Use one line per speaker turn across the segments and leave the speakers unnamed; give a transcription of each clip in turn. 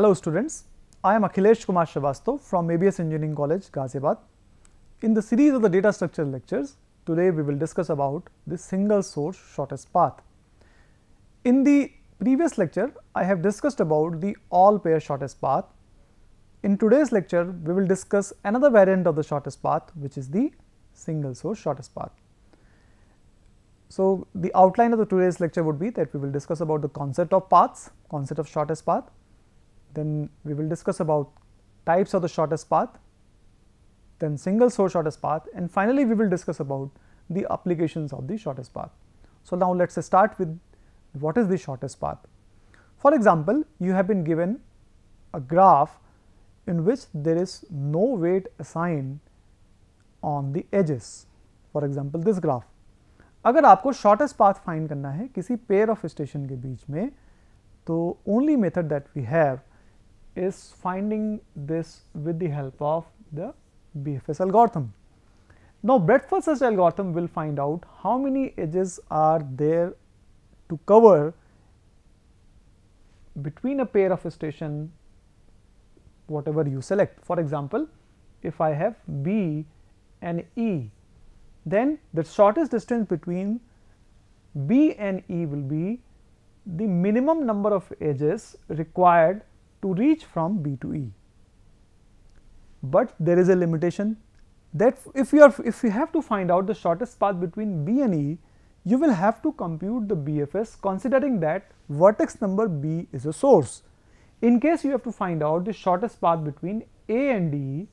Hello students, I am Akhilesh Kumar Srivastav from ABS Engineering College, Ghaziabad. In the series of the data structure lectures, today we will discuss about the single source shortest path. In the previous lecture, I have discussed about the all pair shortest path. In today's lecture, we will discuss another variant of the shortest path which is the single source shortest path. So, the outline of the today's lecture would be that we will discuss about the concept of paths, concept of shortest path, then we will discuss about types of the shortest path, then single source shortest path and finally, we will discuss about the applications of the shortest path. So, now let us start with what is the shortest path. For example, you have been given a graph in which there is no weight assigned on the edges. For example, this graph. अगर आपको shortest path find करना है किसी pair of station के बीच में तो only method that we have is finding this with the help of the BFS algorithm. Now, breadth first search algorithm will find out how many edges are there to cover between a pair of station whatever you select. For example, if I have B and E, then the shortest distance between B and E will be the minimum number of edges required to reach from B to E. But there is a limitation that if you are if you have to find out the shortest path between B and E, you will have to compute the BFS considering that vertex number B is a source. In case you have to find out the shortest path between A and D,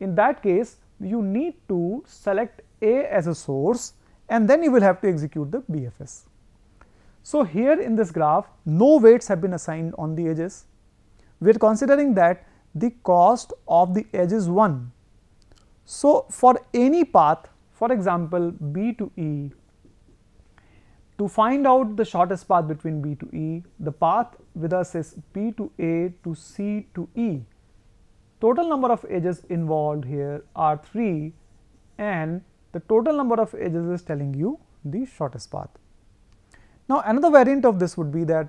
in that case you need to select A as a source and then you will have to execute the BFS. So, here in this graph no weights have been assigned on the edges we are considering that the cost of the edge is 1. So, for any path for example, B to E to find out the shortest path between B to E, the path with us is P to A to C to E. Total number of edges involved here are 3 and the total number of edges is telling you the shortest path. Now, another variant of this would be that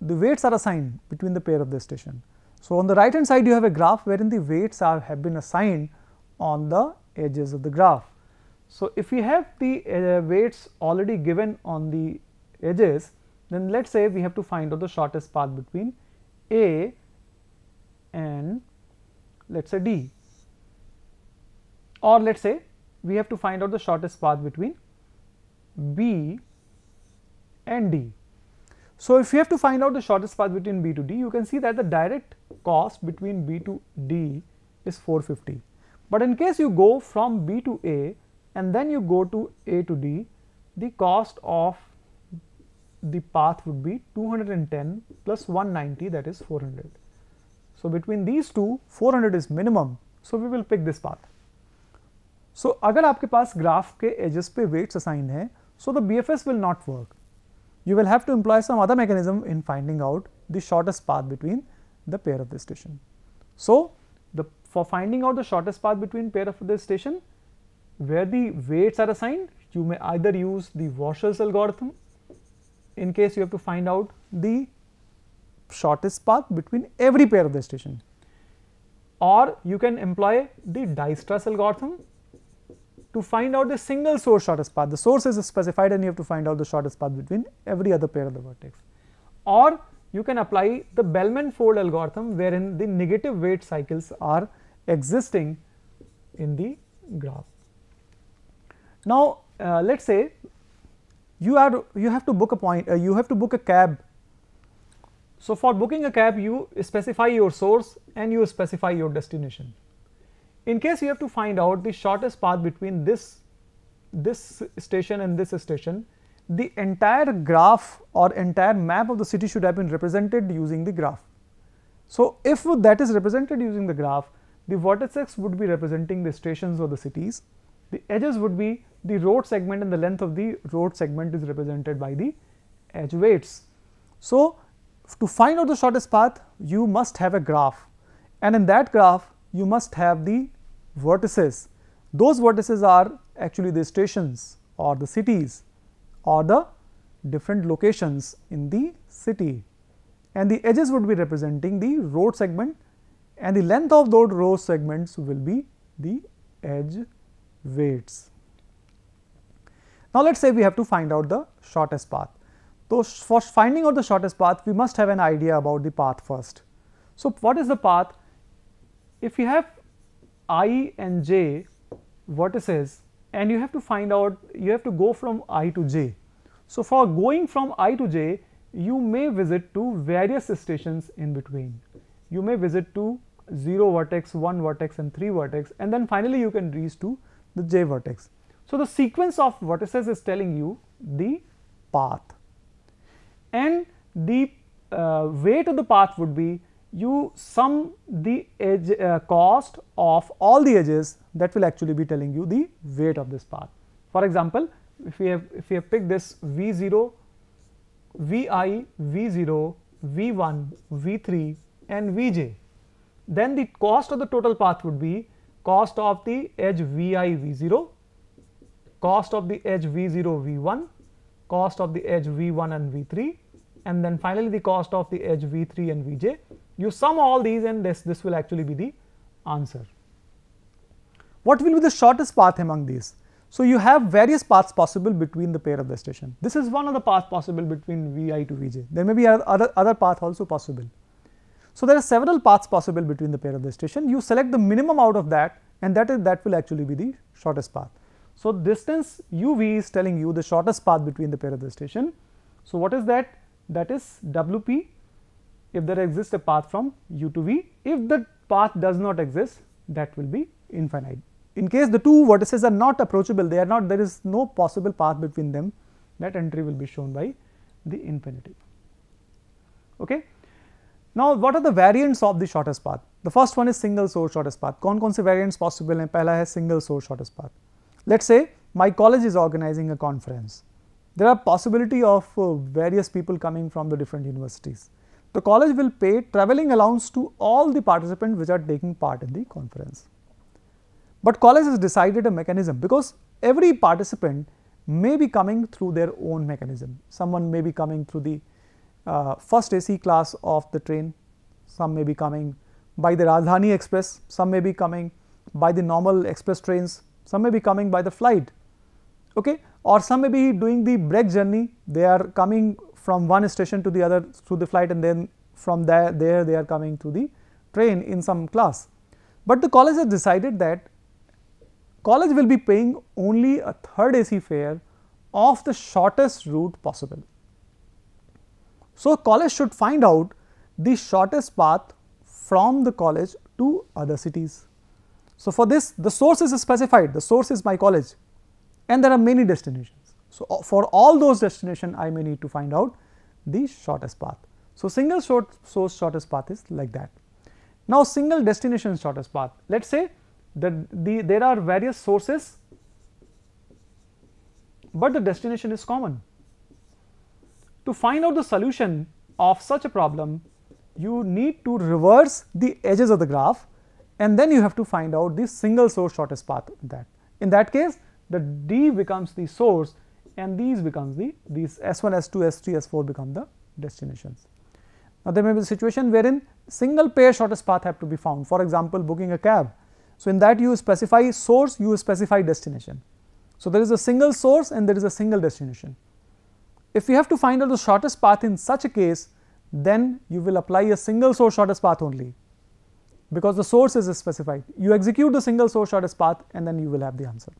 the weights are assigned between the pair of the station. So, on the right hand side you have a graph wherein the weights are have been assigned on the edges of the graph. So, if we have the uh, weights already given on the edges then let us say we have to find out the shortest path between A and let us say D or let us say we have to find out the shortest path between B and D. So, if you have to find out the shortest path between B to D, you can see that the direct cost between B to D is 450. But in case you go from B to A and then you go to A to D, the cost of the path would be 210 plus 190 that is 400. So, between these two 400 is minimum. So, we will pick this path. So, agar आपके pass graph ke edges pe weights assigned hai, so the BFS will not work you will have to employ some other mechanism in finding out the shortest path between the pair of the station. So, the, for finding out the shortest path between pair of the station where the weights are assigned you may either use the Washer's algorithm in case you have to find out the shortest path between every pair of the station or you can employ the Dijkstra's algorithm to find out the single source shortest path. The source is specified and you have to find out the shortest path between every other pair of the vertex. Or you can apply the Bellman fold algorithm wherein the negative weight cycles are existing in the graph. Now, uh, let us say you are you have to book a point uh, you have to book a cab. So, for booking a cab you specify your source and you specify your destination. In case you have to find out the shortest path between this, this station and this station, the entire graph or entire map of the city should have been represented using the graph. So, if that is represented using the graph, the vertices would be representing the stations or the cities, the edges would be the road segment and the length of the road segment is represented by the edge weights. So, to find out the shortest path, you must have a graph and in that graph, you must have the vertices. Those vertices are actually the stations or the cities or the different locations in the city and the edges would be representing the road segment and the length of those road segments will be the edge weights. Now, let us say we have to find out the shortest path. So, for finding out the shortest path, we must have an idea about the path first. So, what is the path? If we have i and j vertices and you have to find out you have to go from i to j. So, for going from i to j you may visit to various stations in between. You may visit to 0 vertex, 1 vertex and 3 vertex and then finally you can reach to the j vertex. So, the sequence of vertices is telling you the path and the uh, of the path would be you sum the edge uh, cost of all the edges that will actually be telling you the weight of this path. For example, if we have if we have picked this v 0, v 0, v 1, v 3 and v j, then the cost of the total path would be cost of the edge v i v 0, cost of the edge v 0 v 1, cost of the edge v 1 and v 3 and then finally the cost of the edge v 3 and v j you sum all these and this, this will actually be the answer. What will be the shortest path among these? So, you have various paths possible between the pair of the station. This is one of the paths possible between Vi to Vj. There may be other, other path also possible. So, there are several paths possible between the pair of the station. You select the minimum out of that and that is that will actually be the shortest path. So, distance uv is telling you the shortest path between the pair of the station. So, what is that? That is Wp if there exists a path from u to v. If the path does not exist that will be infinite. In case the two vertices are not approachable, they are not there is no possible path between them that entry will be shown by the infinity. Okay. Now, what are the variants of the shortest path? The first one is single source shortest path. कौन कौन से variants possible हैं? पहला है single source shortest path. Let's say my college is organizing a conference. There are possibility of uh, various people coming from the different universities the college will pay travelling allowance to all the participants which are taking part in the conference. But college has decided a mechanism because every participant may be coming through their own mechanism. Someone may be coming through the uh, first AC class of the train, some may be coming by the Rajdhani express, some may be coming by the normal express trains, some may be coming by the flight okay? or some may be doing the break journey, they are coming from one station to the other through the flight and then from there, there they are coming to the train in some class. But the college has decided that college will be paying only a third AC fare of the shortest route possible. So, college should find out the shortest path from the college to other cities. So, for this the source is specified, the source is my college and there are many destinations. So, for all those destination I may need to find out the shortest path. So, single short source shortest path is like that. Now, single destination shortest path let us say that the there are various sources, but the destination is common. To find out the solution of such a problem you need to reverse the edges of the graph and then you have to find out the single source shortest path that. In that case the d becomes the source and these becomes the these S1, S2, S3, S4 become the destinations. Now, there may be a situation wherein single pair shortest path have to be found for example, booking a cab. So, in that you specify source you specify destination. So, there is a single source and there is a single destination. If you have to find out the shortest path in such a case then you will apply a single source shortest path only because the source is specified. You execute the single source shortest path and then you will have the answer.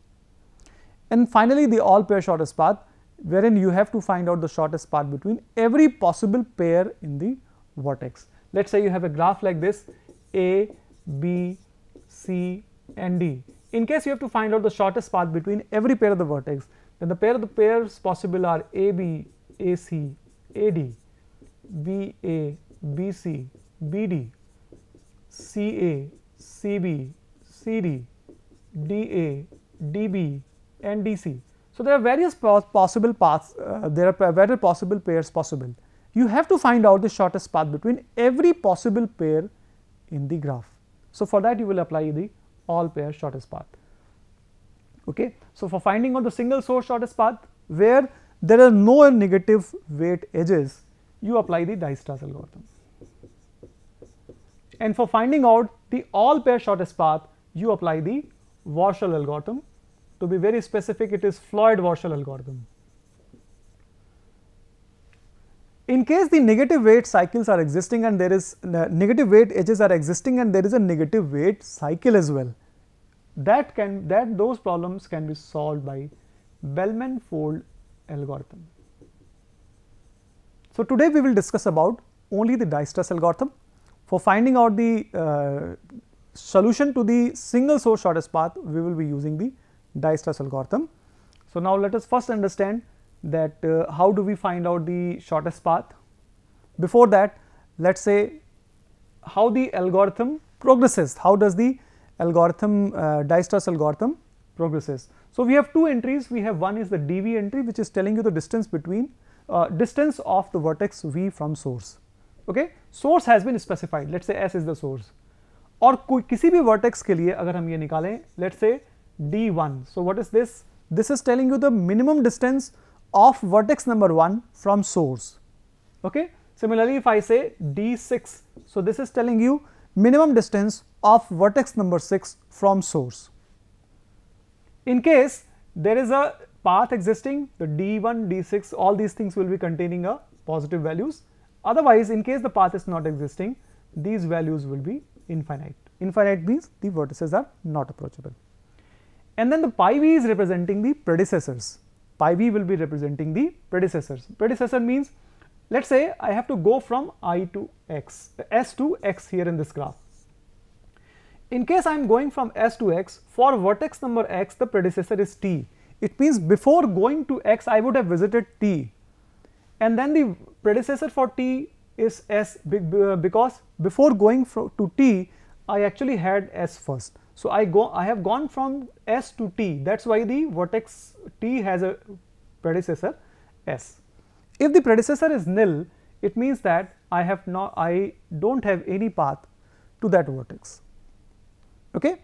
And finally, the all pair shortest path wherein you have to find out the shortest path between every possible pair in the vertex. Let us say you have a graph like this A, B, C and D. In case you have to find out the shortest path between every pair of the vertex, then the pair of the pairs possible are A B, A C, A D, B A, B C, B D, C A, C B, C D, D A, D B. NDC. So, there are various possible paths, uh, there are various possible pairs possible. You have to find out the shortest path between every possible pair in the graph. So, for that you will apply the all pair shortest path. Okay. So, for finding out the single source shortest path where there are no negative weight edges, you apply the Dijkstra's algorithm. And for finding out the all pair shortest path, you apply the Warshall algorithm to be very specific it is Floyd-Warshall algorithm. In case the negative weight cycles are existing and there is uh, negative weight edges are existing and there is a negative weight cycle as well that can that those problems can be solved by Bellman fold algorithm. So, today we will discuss about only the distress algorithm for finding out the uh, solution to the single source shortest path we will be using the Dijkstra's algorithm. So, now let us first understand that uh, how do we find out the shortest path. Before that let us say how the algorithm progresses, how does the algorithm uh, Dijkstra's algorithm progresses. So, we have two entries we have one is the dv entry which is telling you the distance between uh, distance of the vertex v from source. Okay? Source has been specified let us say s is the source Or कोई किसी भी vertex के लिए अगर हम ये निकालें let's say d1. So, what is this? This is telling you the minimum distance of vertex number 1 from source. Okay? Similarly, if I say d6, so this is telling you minimum distance of vertex number 6 from source. In case there is a path existing, the d1, d6, all these things will be containing a positive values. Otherwise, in case the path is not existing, these values will be infinite. Infinite means the vertices are not approachable and then the pi v is representing the predecessors. Pi v will be representing the predecessors. Predecessor means let us say I have to go from i to x, s to x here in this graph. In case I am going from s to x, for vertex number x the predecessor is t. It means before going to x I would have visited t and then the predecessor for t is s uh, because before going to t I actually had S first. So, I go I have gone from S to T that is why the vertex T has a predecessor S. If the predecessor is nil it means that I have not I do not have any path to that vertex. Okay?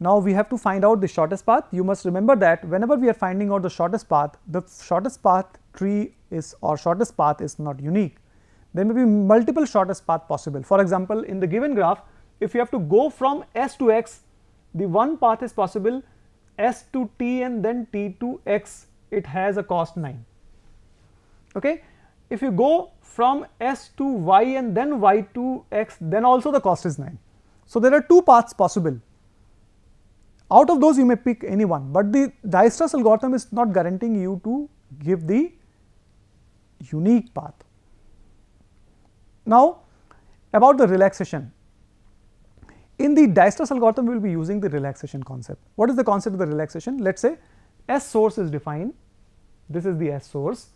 Now, we have to find out the shortest path you must remember that whenever we are finding out the shortest path the shortest path tree is or shortest path is not unique there may be multiple shortest path possible. For example, in the given graph if you have to go from s to x, the one path is possible s to t and then t to x, it has a cost 9. Okay? If you go from s to y and then y to x, then also the cost is 9. So, there are two paths possible. Out of those you may pick any one, but the Dijkstra's algorithm is not guaranteeing you to give the unique path. Now, about the relaxation, in the Dijkstra's algorithm, we will be using the relaxation concept. What is the concept of the relaxation? Let us say S source is defined, this is the S source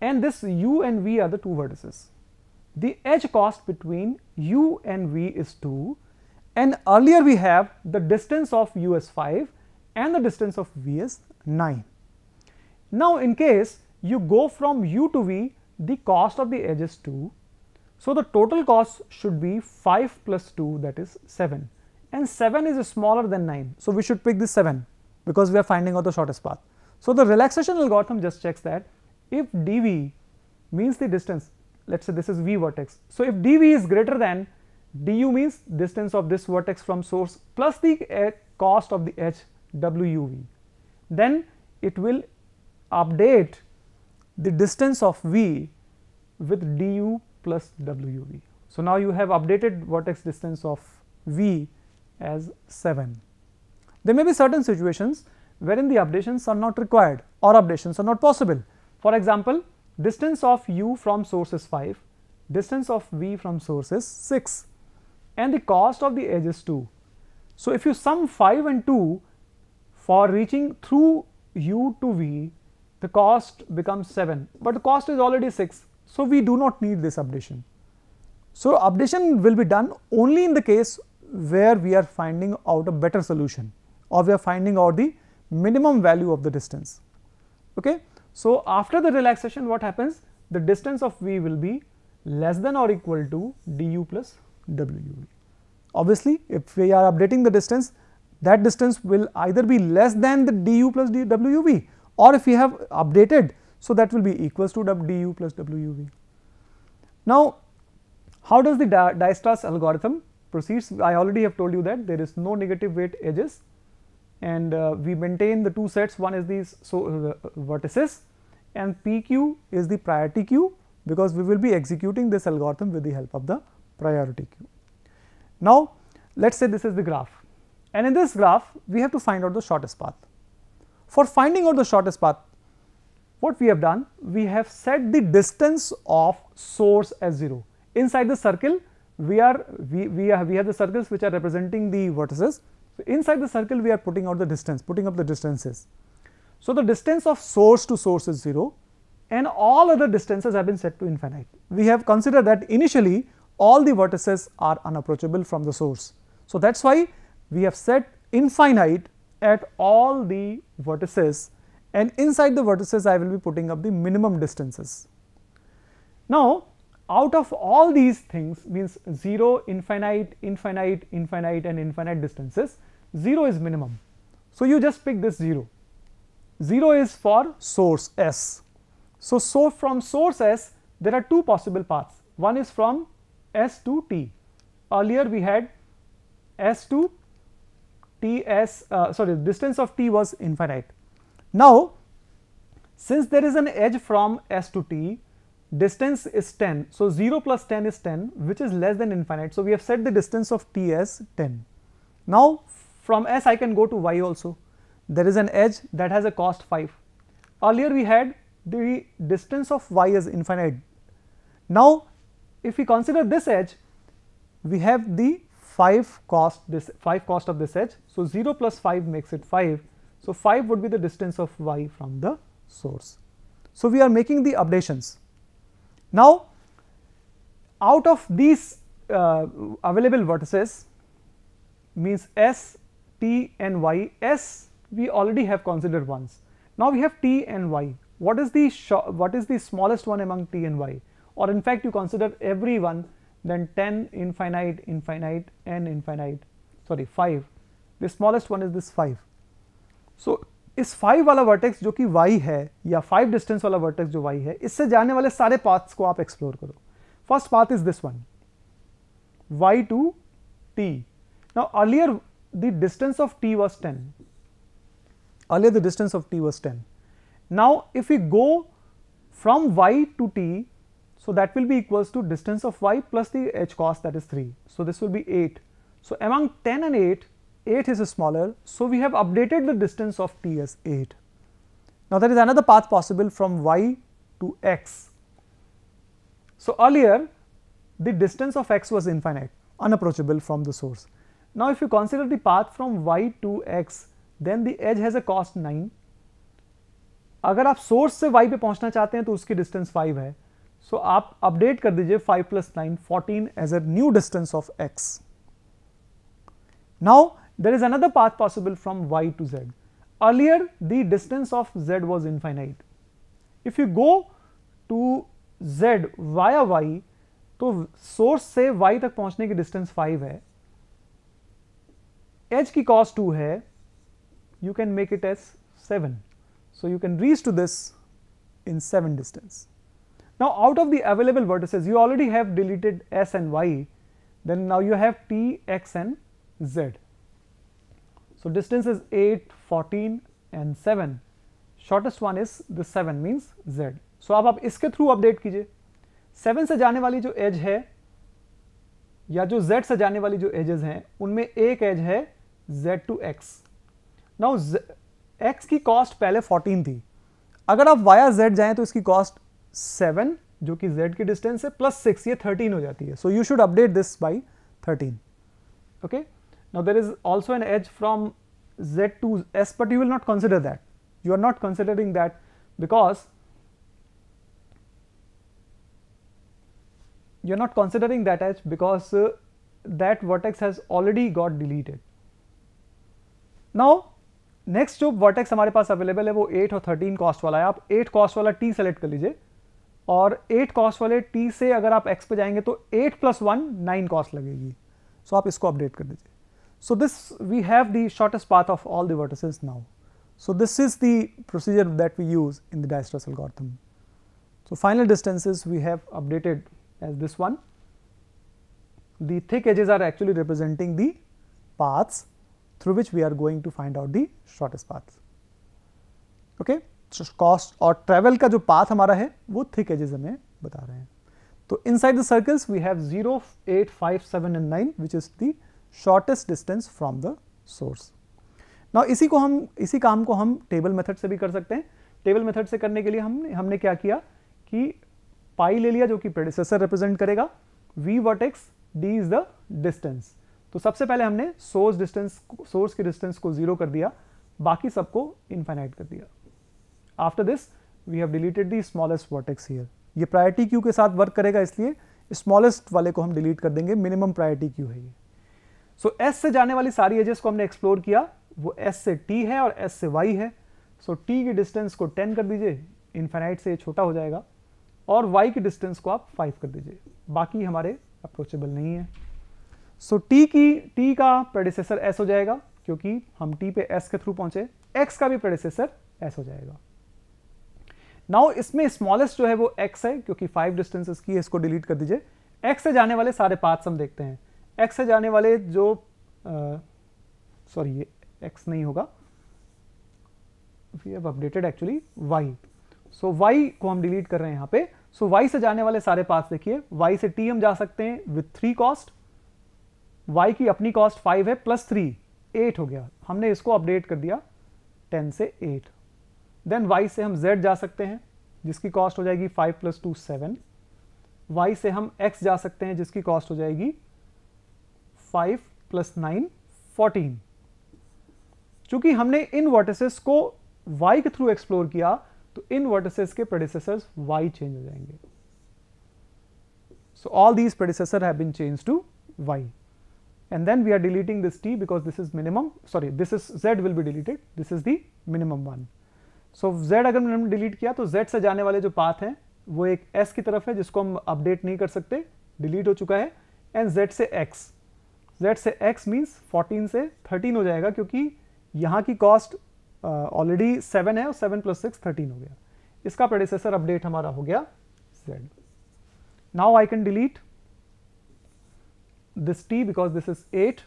and this u and v are the two vertices. The edge cost between u and v is 2 and earlier we have the distance of u is 5 and the distance of v is 9. Now, in case you go from u to v, the cost of the edge is 2 so, the total cost should be 5 plus 2 that is 7 and 7 is smaller than 9. So, we should pick this 7 because we are finding out the shortest path. So, the relaxation algorithm just checks that if dv means the distance let us say this is v vertex. So, if dv is greater than du means distance of this vertex from source plus the eh, cost of the h wuv then it will update the distance of v with du plus w v. So, now you have updated vertex distance of v as 7. There may be certain situations wherein the updations are not required or updations are not possible. For example, distance of u from source is 5, distance of v from source is 6 and the cost of the edge is 2. So, if you sum 5 and 2 for reaching through u to v, the cost becomes 7, but the cost is already 6. So, we do not need this updation. So, updation will be done only in the case where we are finding out a better solution or we are finding out the minimum value of the distance. Okay? So, after the relaxation what happens? The distance of V will be less than or equal to du plus wu. Obviously, if we are updating the distance that distance will either be less than the du plus dwuv or if we have updated so, that will be equals to du plus wuv. Now, how does the Dijkstra's algorithm proceeds? I already have told you that there is no negative weight edges and uh, we maintain the two sets one is these so, uh, vertices and PQ is the priority queue because we will be executing this algorithm with the help of the priority queue. Now, let us say this is the graph and in this graph we have to find out the shortest path. For finding out the shortest path what we have done? We have set the distance of source as 0. Inside the circle, we are we, we have we have the circles which are representing the vertices. So, inside the circle we are putting out the distance, putting up the distances. So, the distance of source to source is 0 and all other distances have been set to infinite. We have considered that initially all the vertices are unapproachable from the source. So, that is why we have set infinite at all the vertices and inside the vertices I will be putting up the minimum distances. Now, out of all these things means 0, infinite, infinite, infinite and infinite distances, 0 is minimum. So, you just pick this 0, 0 is for source S. So, so from source S there are two possible paths, one is from S to T. Earlier we had S to T S, uh, sorry distance of T was infinite now, since there is an edge from s to t, distance is 10. So, 0 plus 10 is 10 which is less than infinite. So, we have set the distance of t as 10. Now, from s I can go to y also. There is an edge that has a cost 5. Earlier we had the distance of y is infinite. Now, if we consider this edge, we have the 5 cost this 5 cost of this edge. So, 0 plus 5 makes it 5 so, 5 would be the distance of y from the source. So, we are making the ablations. Now, out of these uh, available vertices means s, t and y, s we already have considered once. Now, we have t and y. What is the what is the smallest one among t and y or in fact you consider every one then 10 infinite infinite and infinite sorry 5 the smallest one is this 5 सो इस five वाला vertex जो कि Y है या five distance वाला vertex जो Y है इससे जाने वाले सारे पाथ्स को आप एक्सप्लोर करो first path is this one Y to T now earlier the distance of T was ten earlier the distance of T was ten now if you go from Y to T so that will be equals to distance of Y plus the edge cost that is three so this will be eight so among ten and eight 8 is smaller. So, we have updated the distance of t as 8. Now, there is another path possible from y to x. So, earlier the distance of x was infinite unapproachable from the source. Now, if you consider the path from y to x then the edge has a cost 9. अगर आप source से y पे पहुंचना चाहते हैं तो उसकी distance 5 है सो so, आप अपडेट कर दीजिए 5 plus nine fourteen as a new distance of x. Now, there is another path possible from y to z. Earlier the distance of z was infinite. If you go to z via y, source source y तक पहुंचने की distance 5 Edge की cost 2 है you can make it as 7. So, you can reach to this in 7 distance. Now, out of the available vertices you already have deleted s and y then now you have t, x and z. So distance is 8, 14 and 7. Shortest one is the 7 means z. So अब आप इसके through update कीजिए 7 से जाने वाली जो as है या जो z से जाने वाली जो एजेस हैं उनमें एक एज है z to x. Now x की कॉस्ट पहले 14 थी अगर आप वाया z जाएं तो इसकी कॉस्ट 7 जो कि z की डिस्टेंस है प्लस 6 ये 13 हो जाती है so you should update this by 13 okay okay? Now, there is also an edge from z to s, but you will not consider that. You are not considering that because you are not considering that edge because uh, that vertex has already got deleted. Now, next जो vertex हमारे पास available है वो 8 और 13 cost वाला है आप 8 cost वाला t सेलेक्ट कर लीजिए और 8 कॉस्ट वाले t से अगर आप x पे जाएंगे तो 8 प्लस वन नाइन कॉस्ट लगेगी सो so आप इसको अपडेट कर दीजिए So, this we have the shortest path of all the vertices now. So, this is the procedure that we use in the Dijkstra's algorithm. So, final distances we have updated as this one. The thick edges are actually representing the paths through which we are going to find out the shortest path. Okay? cost or travel का जो path हमारा है वो thick edges हमें बता रहे हैं So inside the circles we have 0, 8, 5, 7 and 9 which is the shortest distance from the source ना इसी को हम इसी काम को हम टेबल मेथड से भी कर सकते हैं टेबल मेथड से करने के लिए हमने हमने क्या किया कि पाई ले लिया जो कि predecessor रिप्रेजेंट करेगा V vertex D is the distance तो सबसे पहले हमने सोर्स डिस्टेंस source की डिस्टेंस को जीरो कर दिया बाकी सबको इनफाइनाइट कर दिया after this we have deleted the smallest vertex here. ये priority क्यू के साथ वर्क करेगा इसलिए स्मॉलेस्ट वाले को हम डिलीट कर देंगे मिनिमम प्रायोरिटी क्यू है ये सो so, एस से जाने वाली सारी एजेस को हमने एक्सप्लोर किया वो एस से टी है और एस से वाई है सो so, टी की डिस्टेंस को टेन कर दीजिए इन्फेनाइट से ये छोटा हो जाएगा और वाई की डिस्टेंस को आप फाइव कर दीजिए बाकी हमारे अप्रोचेबल नहीं है सो so, टी की टी का प्रेडिसेसर एस हो जाएगा क्योंकि हम टी पे एस के थ्रू पहुंचे एक्स का भी प्रेडिसेसर एस हो जाएगा नाउ इसमें स्मॉलेस्ट जो है वो एक्स है क्योंकि फाइव डिस्टेंसेस की है इसको डिलीट कर दीजिए एक्स से जाने वाले सारे पाथ्स हम देखते हैं एक्स से जाने वाले जो सॉरी ये एक्स नहीं होगा we have updated actually Y so Y को हम डिलीट कर रहे हैं यहां पे सो so, वाई से जाने वाले सारे पास देखिए वाई से टी हम जा सकते हैं विथ थ्री कॉस्ट वाई की अपनी कॉस्ट फाइव है प्लस थ्री एट हो गया हमने इसको अपडेट कर दिया टेन से एट देन वाई से हम जेड जा सकते हैं जिसकी कॉस्ट हो जाएगी five plus two seven Y से हम एक्स जा सकते हैं जिसकी कॉस्ट हो जाएगी फाइव प्लस नाइन फोर्टीन चूंकि हमने इन वर्टिसेस को y के थ्रू एक्सप्लोर किया तो इन वर्टिसेस के प्रोडिसेसर्स y चेंज हो जाएंगे so all these predecessor have been changed to y and then we are deleting this t because this is minimum sorry this is z will be deleted this is the minimum one so z अगर हमने delete किया तो z से जाने वाले जो path हैं वो एक s की तरफ है जिसको हम update नहीं कर सकते delete हो चुका है and z से x जेड से एक्स मीन्स फोर्टीन से थर्टीन हो जाएगा क्योंकि यहाँ की कॉस्ट ऑलरेडी सेवन है और सेवन प्लस सिक्स थर्टीन हो गया इसका प्रोडेसेसर अपडेट हमारा हो गया Z now I can delete this T because this is eight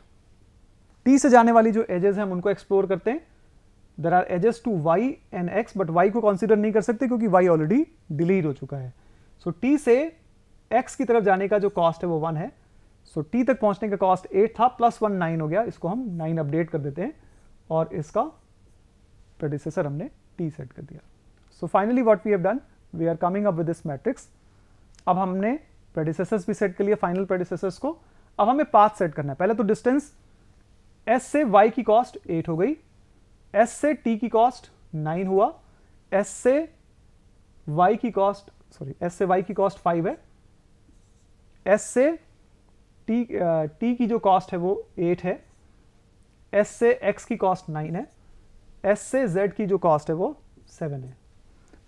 T से जाने वाली जो एजेस हैं हम उनको एक्सप्लोर करते हैं there are edges to Y and X but Y को कंसिडर नहीं कर सकते क्योंकि वाई ऑलरेडी डिलीट हो चुका है सो so, टी से एक्स की तरफ जाने का जो कॉस्ट है वो वन है सो so, टी तक पहुंचने का कॉस्ट एट था प्लस वन नाइन हो गया इसको हम नाइन अपडेट कर देते हैं और इसका प्रोड्यूसेसर हमने टी सेट कर दिया so finally what we have done we are coming up with this matrix अब हमने प्रोड्यूसेसर्स भी सेट कर लिया फाइनल प्रोड्यूसेसर्स को अब हमें पाथ सेट करना है पहले तो डिस्टेंस एस से वाई की कॉस्ट एट हो गई एस से टी की कॉस्ट नाइन हुआ एस से वाई की कॉस्ट सॉरी एस से वाई की कॉस्ट फाइव है एस से टी टी की जो कॉस्ट है वो एट है एस से एक्स की कॉस्ट नाइन है एस से जेड की जो कॉस्ट है वो सेवन है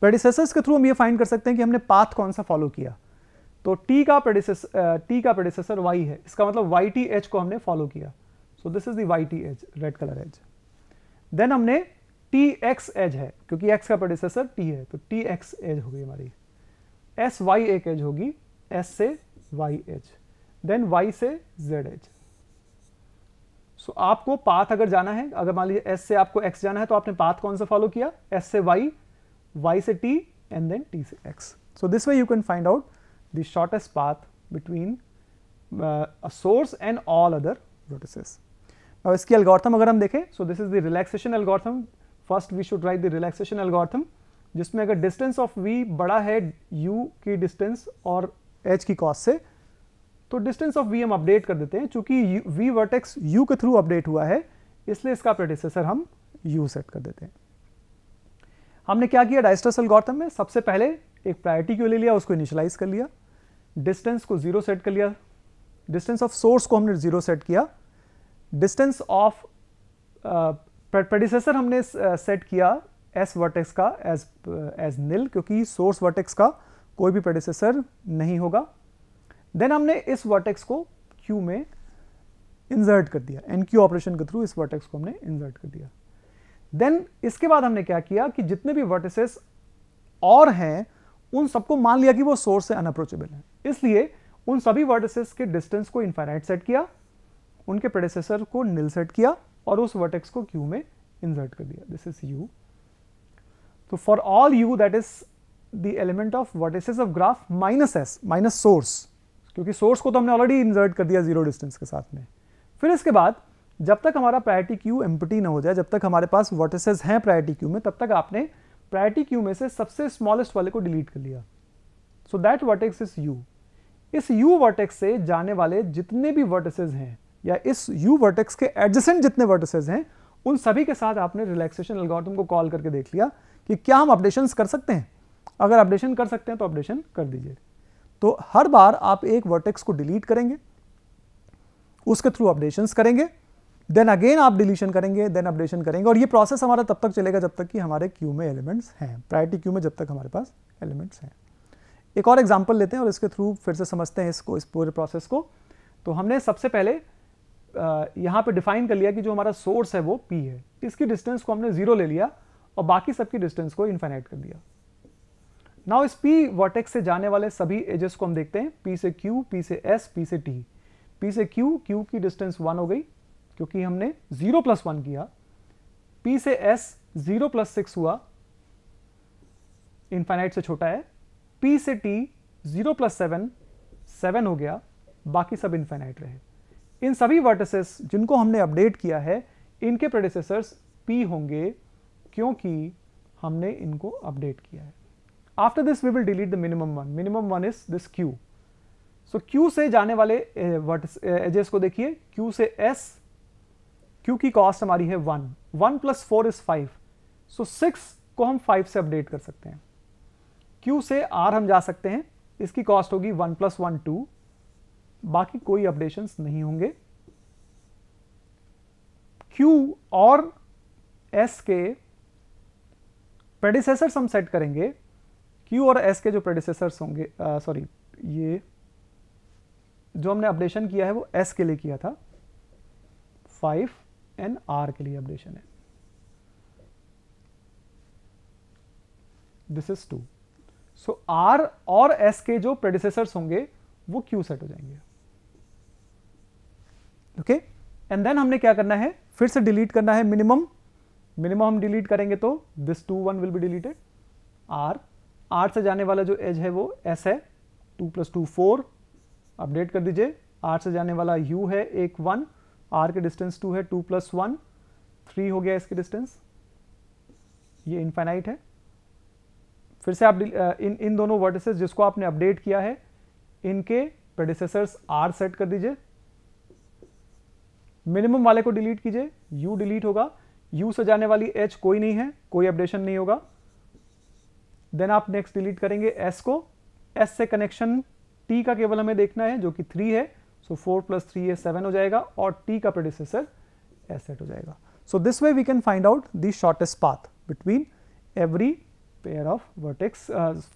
प्रेडिसेसर्स के थ्रू हम ये फाइंड कर सकते हैं कि हमने पाथ कौन सा फॉलो किया तो टी का प्रेडिसेस टी का प्रेडिसेसर वाई है इसका मतलब वाई टी एच को हमने फॉलो किया so this is the Y T edge red colour edge then हमने टी एक्स एज है क्योंकि एक्स का प्रोडिसेसर टी है तो टी एक्स एज होगी हमारी एस वाई एक एज होगी एस से वाई एज देन वाई से z एज सो आपको पाथ अगर जाना है अगर मान लीजिए एस से आपको एक्स जाना है तो आपने पाथ कौन सा फॉलो किया एस से वाई वाई से टी एंड देन t से x. So this way you can find out the shortest path between a source and all other vertices अब इसकी एल्गोर्थम अगर हम देखें so this is the relaxation algorithm first we should write the relaxation algorithm जिसमें अगर distance of we बड़ा है you की डिस्टेंस और एच की कॉस्ट से तो डिस्टेंस ऑफ वी हम अपडेट कर देते हैं चूंकि वी वर्टेक्स यू के थ्रू अपडेट हुआ है इसलिए इसका प्रोडिसेसर हम यू सेट कर देते हैं हमने क्या किया डाइस्टर्सल गौतम में सबसे पहले एक प्रायोरिटी क्यों ले लिया उसको इनिशलाइज कर लिया डिस्टेंस को जीरो सेट कर लिया डिस्टेंस ऑफ सोर्स को हमने जीरो सेट किया डिस्टेंस ऑफ प्रेडिसेसर हमने सेट किया एस वर्टेक्स का एज एज नील क्योंकि सोर्स वर्टेक्स का कोई भी प्रेडिसेसर नहीं होगा देन हमने इस वर्टेक्स को क्यू में इंजर्ट कर दिया एन क्यू ऑपरेशन के थ्रू इस वर्टेक्स को हमने इंजर्ट कर दिया देन इसके बाद हमने क्या किया कि जितने भी वर्टिसेस और हैं उन सबको मान लिया कि वो सोर्स से अनअप्रोचेबल है इसलिए उन सभी वर्टिसेस के डिस्टेंस को इनफाइनाइट सेट किया उनके प्रोडेसेसर को नील सेट किया और उस वर्टेक्स को क्यू में इंसर्ट कर दिया दिस इज यू तो for all U that is the element of vertices of graph minus S minus source क्योंकि सोर्स को तो हमने ऑलरेडी इन्वर्ट कर दिया जीरो डिस्टेंस के साथ में फिर इसके बाद जब तक हमारा प्रायरिटी क्यू एम्पटी ना हो जाए जब तक हमारे पास वर्टिसेस हैं प्रायरिटी क्यू में तब तक आपने प्रायरिटी क्यू में से सबसे स्मॉलेस्ट वाले को डिलीट कर लिया so that vertex is U इस यू वर्टेक्स से जाने वाले जितने भी वर्टिसेस हैं या इस यू वर्टेक्स के एडजेसेंट जितने वर्टिसेस हैं उन सभी के साथ आपने रिलैक्सेशन एल्गोरिथम को कॉल करके देख लिया कि क्या हम अपडेशन कर सकते हैं अगर अपडेशन कर सकते हैं तो अपडेशन कर दीजिए तो हर बार आप एक वर्टेक्स को डिलीट करेंगे उसके थ्रू अपडेशन करेंगे देन अगेन आप डिलीशन करेंगे देन अपडेशन करेंगे और ये प्रोसेस हमारा तब तक चलेगा जब तक कि हमारे क्यू में एलिमेंट्स हैं प्रायरिटी क्यू में जब तक हमारे पास एलिमेंट्स हैं एक और एग्जाम्पल लेते हैं और इसके थ्रू फिर से समझते हैं इसको इस पूरे प्रोसेस को तो हमने सबसे पहले यहाँ पे डिफाइन कर लिया कि जो हमारा सोर्स है वो पी है इसकी डिस्टेंस को हमने ज़ीरो ले लिया और बाकी सबकी डिस्टेंस को इन्फाइनाइट कर दिया नाउ इस पी वर्टेक्स से जाने वाले सभी एजेस को हम देखते हैं पी से क्यू पी से एस पी से टी पी से क्यू क्यू की डिस्टेंस वन हो गई क्योंकि हमने जीरो प्लस वन किया पी से एस जीरो प्लस सिक्स हुआ इनफाइनाइट से छोटा है पी से T zero plus seven seven हो गया बाकी सब इन्फाइनाइट रहे इन सभी वर्टसेस जिनको हमने अपडेट किया है इनके प्रोडिसेसर्स पी होंगे क्योंकि हमने इनको अपडेट किया है After this we will delete the minimum one. Minimum one is this Q. So Q से जाने वाले एजेस eh, eh, को देखिए Q से S, Q की कॉस्ट हमारी है one one plus four is five so six को हम फाइव से अपडेट कर सकते हैं Q से R हम जा सकते हैं इसकी कॉस्ट होगी वन प्लस वन टू बाकी कोई अपडेशंस नहीं होंगे Q और S के प्रेडिसेसर्स हम सेट करेंगे क्यू और एस के जो प्रेडिसेसर्स होंगे सॉरी uh, ये जो हमने अपडेशन किया है वो एस के लिए किया था फाइव एन आर के लिए अपडेशन है this is two so R और एस के जो प्रेडिसेसर्स होंगे वो क्यू सेट हो जाएंगे ओके एंड देन हमने क्या करना है फिर से डिलीट करना है मिनिमम मिनिमम हम डिलीट करेंगे तो this two one will be deleted R आठ से जाने वाला जो एज है वो एस है two plus two four update कर दीजिए आठ से जाने वाला यू है एक वन आर के डिस्टेंस टू है टू प्लस वन थ्री हो गया इसके डिस्टेंस ये इनफाइनाइट है फिर से आप इन इन दोनों वर्टिसेस जिसको आपने अपडेट किया है इनके प्रेडिसेसर्स आर सेट कर दीजिए मिनिमम वाले को डिलीट कीजिए यू डिलीट होगा यू से जाने वाली एच कोई नहीं है कोई अपडेशन नहीं होगा देन आप नेक्स्ट डिलीट करेंगे एस को एस से कनेक्शन टी का केवल हमें देखना है जो कि थ्री है सो फोर प्लस थ्री है सेवन हो जाएगा और टी का प्रोड्यूसर एसेट हो जाएगा so this way we can find out the shortest path between every pair of vertex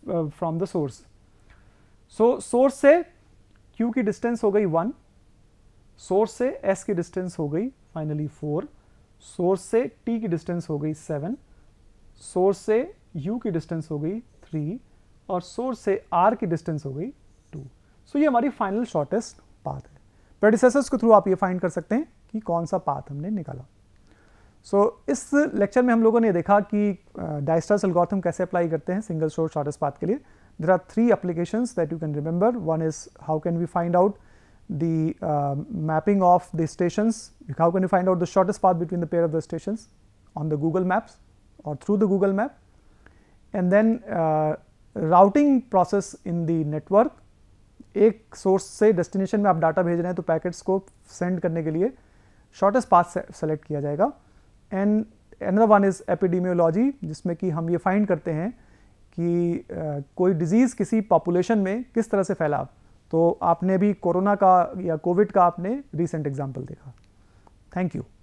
from the source so source से क्यू की डिस्टेंस हो गई वन सोर्स से एस की डिस्टेंस हो गई फाइनली फोर सोर्स से टी की डिस्टेंस हो गई सेवन सोर्स से यू की डिस्टेंस हो गई थ्री और सोर्स से आर की डिस्टेंस हो गई टू सो so, ये हमारी फाइनल शॉर्टेस्ट पाथ है प्रेडिसेसर्स के थ्रू आप ये फाइंड कर सकते हैं कि कौन सा पाथ हमने निकाला सो so, इस लेक्चर में हम लोगों ने देखा कि डाइस्टर्स uh, कैसे अप्लाई करते हैं सिंगल सोर्स शॉर्टेस्ट पाथ के लिए there are three application that you can remember one is how can we find out the mapping of the station how can you find out the shortest path between the pair of the station on the Google maps और through the Google map and then routing process in the network एक source से destination में आप data भेज रहे हैं तो packets को सेंड करने के लिए शॉर्टेस्ट पाथ सेलेक्ट किया जाएगा and another one is epidemiology जिसमें कि हम ये फाइंड करते हैं कि uh, कोई डिज़ीज़ किसी पॉपुलेशन में किस तरह से फैला तो आपने भी कोरोना का या कोविड का आपने रिसेंट एग्जाम्पल देखा थैंक यू